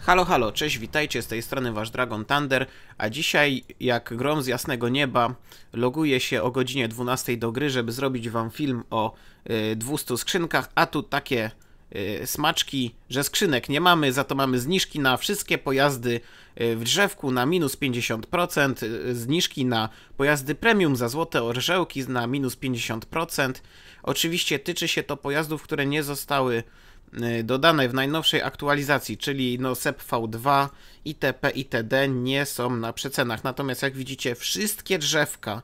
Halo, halo, cześć, witajcie, z tej strony Wasz Dragon Thunder, a dzisiaj, jak grom z jasnego nieba, loguję się o godzinie 12 do gry, żeby zrobić Wam film o y, 200 skrzynkach, a tu takie y, smaczki, że skrzynek nie mamy, za to mamy zniżki na wszystkie pojazdy y, w drzewku na minus 50%, y, zniżki na pojazdy premium za złote orzełki na minus 50%. Oczywiście tyczy się to pojazdów, które nie zostały Y, dodane w najnowszej aktualizacji, czyli no SEP V2, ITP, ITD nie są na przecenach. Natomiast jak widzicie, wszystkie drzewka,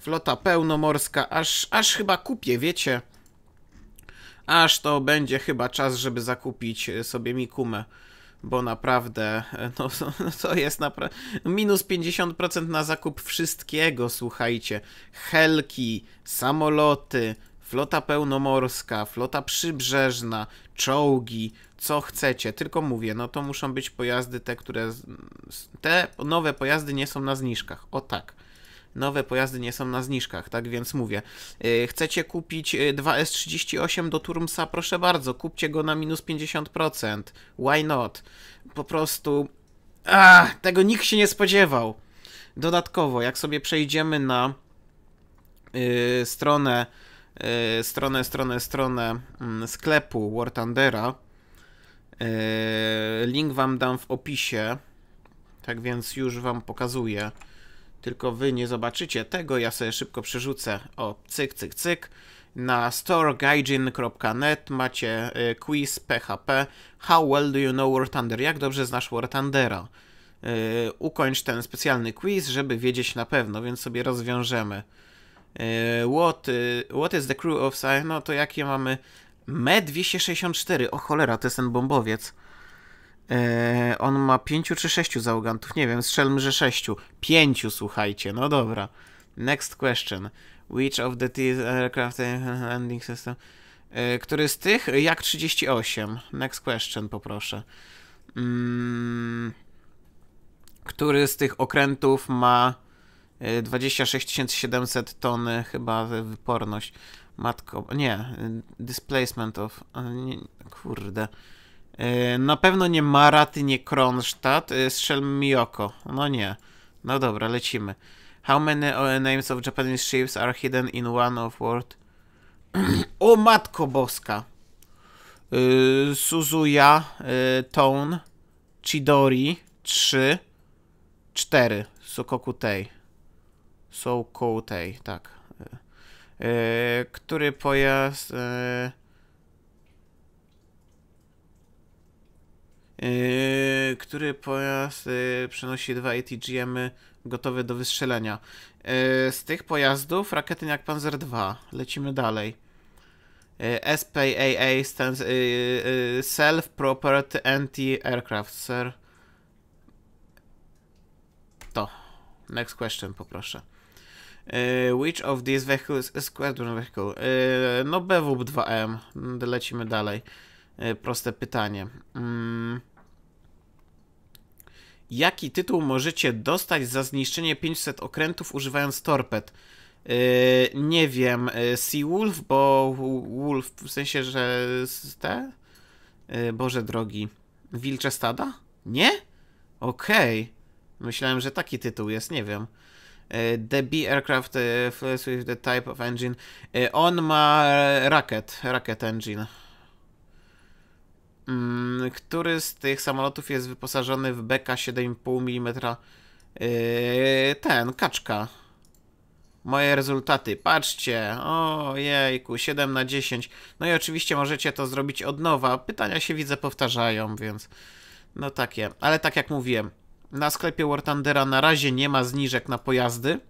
flota pełnomorska, aż, aż chyba kupię, wiecie? Aż to będzie chyba czas, żeby zakupić y, sobie Mikumę bo naprawdę, y, no, no, to jest naprawdę, minus 50% na zakup wszystkiego, słuchajcie, helki, samoloty, flota pełnomorska, flota przybrzeżna, czołgi, co chcecie. Tylko mówię, no to muszą być pojazdy te, które... Te nowe pojazdy nie są na zniżkach. O tak. Nowe pojazdy nie są na zniżkach, tak więc mówię. Yy, chcecie kupić 2S38 y, do Turmsa? Proszę bardzo, kupcie go na minus 50%. Why not? Po prostu... A, tego nikt się nie spodziewał. Dodatkowo, jak sobie przejdziemy na yy, stronę E, stronę, stronę, stronę mm, sklepu War Thundera. E, link wam dam w opisie. Tak więc już wam pokazuję. Tylko wy nie zobaczycie tego, ja sobie szybko przerzucę. O, cyk, cyk, cyk. Na storegaijin.net macie e, quiz PHP How well do you know War Thunder? Jak dobrze znasz War Thundera? Ukończ ten specjalny quiz, żeby wiedzieć na pewno, więc sobie rozwiążemy. E, what, e, what is the crew of Cyan? No to jakie mamy? Me-264. O cholera, to jest ten bombowiec. E, on ma pięciu czy sześciu załogantów. Nie wiem, strzelmy, że sześciu. Pięciu, słuchajcie. No dobra. Next question. Which of the aircraft landing system? Eee, który z tych? Jak 38. Next question, poproszę. Mm, który z tych okrętów ma 26 e, 700 ton e, chyba e, wyporność. Matko, nie, displacement of, nie, kurde. Na pewno nie Maraty, nie Kronstadt, strzel Miyoko. No nie. No dobra, lecimy. How many names of Japanese ships are hidden in one of world? o matko boska! Yy, Suzuya, yy, Tone, Chidori, 3, 4, Sokokutei. Są koło tak. E, który pojazd... E, e, który pojazd przenosi dwa ATGM -y gotowe do wystrzelenia. z tych pojazdów rakiety jak Panzer II. Lecimy dalej. SPAA stands Self Property Anti-Aircraft, sir. To. Next question, poproszę. E, which of these vehicles is e, squadron vehicle? E, no BW2M. Mm, lecimy dalej. proste pytanie. Mm. Jaki tytuł możecie dostać za zniszczenie 500 okrętów używając torped? nie wiem. Sea Wolf, bo Wolf w sensie, że te? Boże drogi. Wilcze stada? Nie? Okej. Okay. Myślałem, że taki tytuł jest, nie wiem. E, the Aircraft e, flies with the type of engine. E, on ma rakiet, rakiet engine. Mm, który z tych samolotów jest wyposażony w BK 7,5 mm? Ten, kaczka. Moje rezultaty, patrzcie, o jejku, 7 na 10. No i oczywiście możecie to zrobić od nowa. Pytania się widzę powtarzają, więc no takie. Ale tak jak mówiłem, na sklepie War Thundera na razie nie ma zniżek na pojazdy.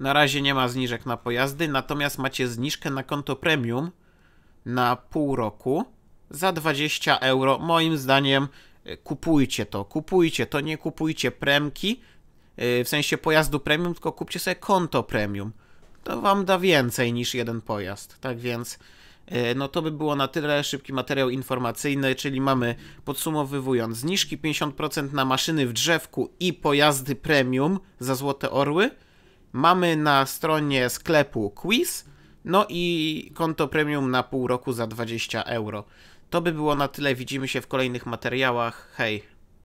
Na razie nie ma zniżek na pojazdy, natomiast macie zniżkę na konto premium na pół roku za 20 euro. Moim zdaniem y, kupujcie to, kupujcie to, nie kupujcie premki, y, w sensie pojazdu premium, tylko kupcie sobie konto premium. To wam da więcej niż jeden pojazd, tak więc E, no to by było na tyle szybki materiał informacyjny, czyli mamy podsumowując zniżki 50% na maszyny w drzewku i pojazdy premium za złote orły. Mamy na stronie sklepu quiz, no i konto premium na pół roku za 20 euro. To by było na tyle. Widzimy się w kolejnych materiałach. Hej!